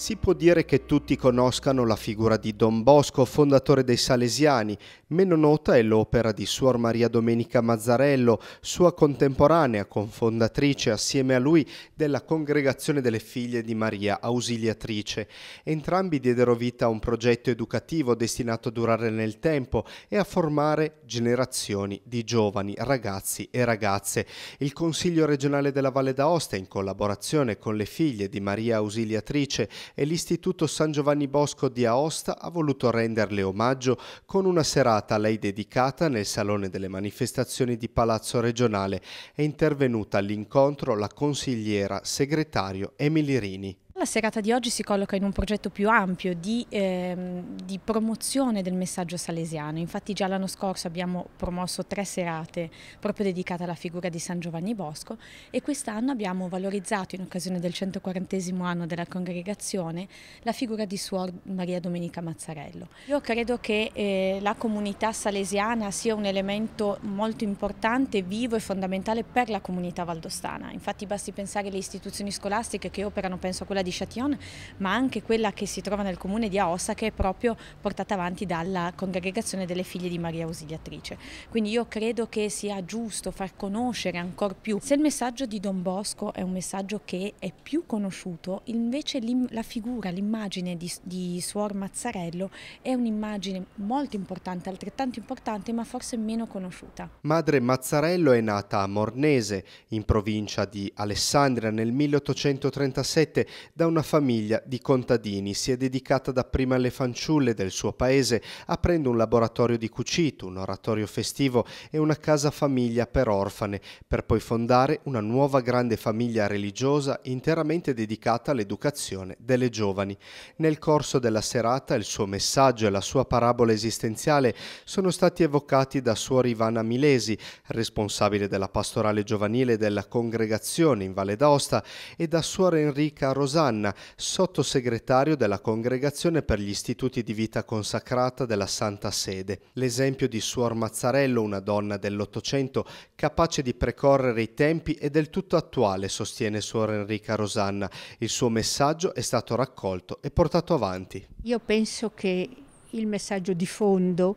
Si può dire che tutti conoscano la figura di Don Bosco, fondatore dei Salesiani, meno nota è l'opera di Suor Maria Domenica Mazzarello, sua contemporanea, confondatrice assieme a lui della Congregazione delle Figlie di Maria, ausiliatrice. Entrambi diedero vita a un progetto educativo destinato a durare nel tempo e a formare generazioni di giovani, ragazzi e ragazze. Il Consiglio regionale della Valle d'Aosta, in collaborazione con le figlie di Maria Ausiliatrice, e l'Istituto San Giovanni Bosco di Aosta ha voluto renderle omaggio con una serata a lei dedicata nel Salone delle Manifestazioni di Palazzo Regionale. È intervenuta all'incontro la consigliera segretario Emily Rini. La serata di oggi si colloca in un progetto più ampio di, ehm, di promozione del messaggio salesiano. Infatti già l'anno scorso abbiamo promosso tre serate proprio dedicate alla figura di San Giovanni Bosco e quest'anno abbiamo valorizzato in occasione del 140 anno della congregazione la figura di Suor Maria Domenica Mazzarello. Io credo che eh, la comunità salesiana sia un elemento molto importante, vivo e fondamentale per la comunità valdostana. Infatti basti pensare alle istituzioni scolastiche che operano, penso a quella di di Châtillon, ma anche quella che si trova nel comune di Aosta che è proprio portata avanti dalla congregazione delle figlie di Maria Ausiliatrice. Quindi io credo che sia giusto far conoscere ancora più. Se il messaggio di Don Bosco è un messaggio che è più conosciuto, invece la figura, l'immagine di, di Suor Mazzarello è un'immagine molto importante, altrettanto importante, ma forse meno conosciuta. Madre Mazzarello è nata a Mornese, in provincia di Alessandria, nel 1837 da una famiglia di contadini. Si è dedicata dapprima alle fanciulle del suo paese, aprendo un laboratorio di cucito, un oratorio festivo e una casa famiglia per orfane, per poi fondare una nuova grande famiglia religiosa interamente dedicata all'educazione delle giovani. Nel corso della serata il suo messaggio e la sua parabola esistenziale sono stati evocati da Suor Ivana Milesi, responsabile della pastorale giovanile della congregazione in Valle d'Aosta, e da Suor Enrica Rosani, Anna, sottosegretario della Congregazione per gli Istituti di Vita Consacrata della Santa Sede. L'esempio di Suor Mazzarello, una donna dell'Ottocento capace di precorrere i tempi è del tutto attuale, sostiene Suor Enrica Rosanna. Il suo messaggio è stato raccolto e portato avanti. Io penso che il messaggio di fondo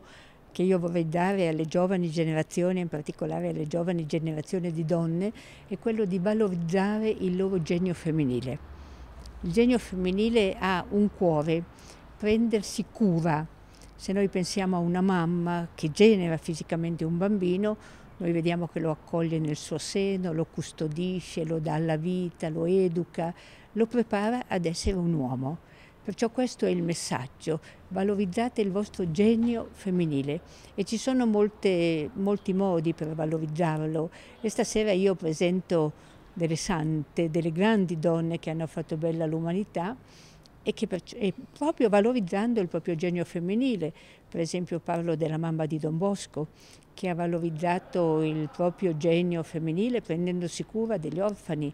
che io vorrei dare alle giovani generazioni, in particolare alle giovani generazioni di donne, è quello di valorizzare il loro genio femminile. Il genio femminile ha un cuore, prendersi cura. Se noi pensiamo a una mamma che genera fisicamente un bambino, noi vediamo che lo accoglie nel suo seno, lo custodisce, lo dà alla vita, lo educa, lo prepara ad essere un uomo. Perciò questo è il messaggio, valorizzate il vostro genio femminile e ci sono molte, molti modi per valorizzarlo e stasera io presento delle sante, delle grandi donne che hanno fatto bella l'umanità e che per, e proprio valorizzando il proprio genio femminile, per esempio parlo della mamma di Don Bosco, che ha valorizzato il proprio genio femminile prendendosi cura degli orfani,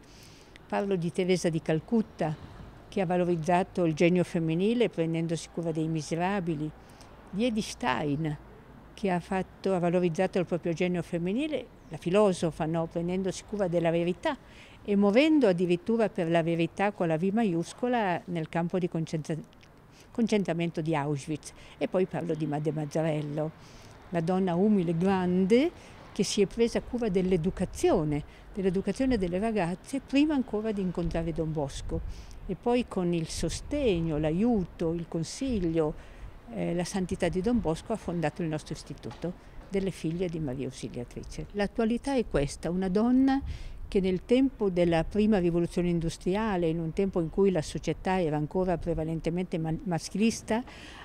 parlo di Teresa di Calcutta, che ha valorizzato il genio femminile prendendosi cura dei miserabili, di Edith Stein, che ha, fatto, ha valorizzato il proprio genio femminile, la filosofa, no? prendendosi cura della verità e muovendo addirittura per la verità con la V maiuscola nel campo di concentra concentramento di Auschwitz. E poi parlo di Madde Mazzarello, la donna umile, grande, che si è presa cura dell'educazione, dell'educazione delle ragazze prima ancora di incontrare Don Bosco. E poi con il sostegno, l'aiuto, il consiglio, eh, la Santità di Don Bosco ha fondato il nostro istituto delle figlie di Maria Ausiliatrice. L'attualità è questa, una donna che nel tempo della prima rivoluzione industriale, in un tempo in cui la società era ancora prevalentemente maschilista,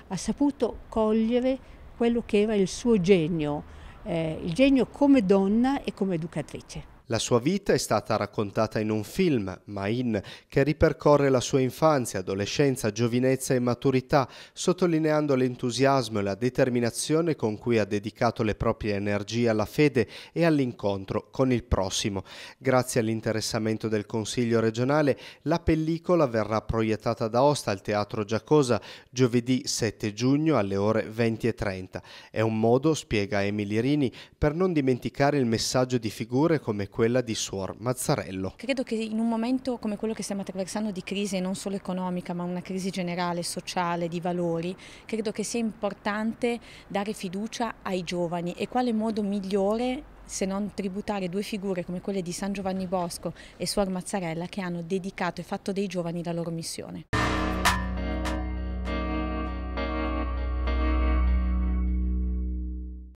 ha saputo cogliere quello che era il suo genio, eh, il genio come donna e come educatrice. La sua vita è stata raccontata in un film, Main, che ripercorre la sua infanzia, adolescenza, giovinezza e maturità, sottolineando l'entusiasmo e la determinazione con cui ha dedicato le proprie energie alla fede e all'incontro con il prossimo. Grazie all'interessamento del Consiglio regionale, la pellicola verrà proiettata da Osta al Teatro Giacosa giovedì 7 giugno alle ore 20.30. È un modo, spiega Emily Rini, per non dimenticare il messaggio di figure come quella di Suor Mazzarello. Credo che in un momento come quello che stiamo attraversando di crisi non solo economica ma una crisi generale, sociale, di valori, credo che sia importante dare fiducia ai giovani e quale modo migliore se non tributare due figure come quelle di San Giovanni Bosco e Suor Mazzarella che hanno dedicato e fatto dei giovani la loro missione.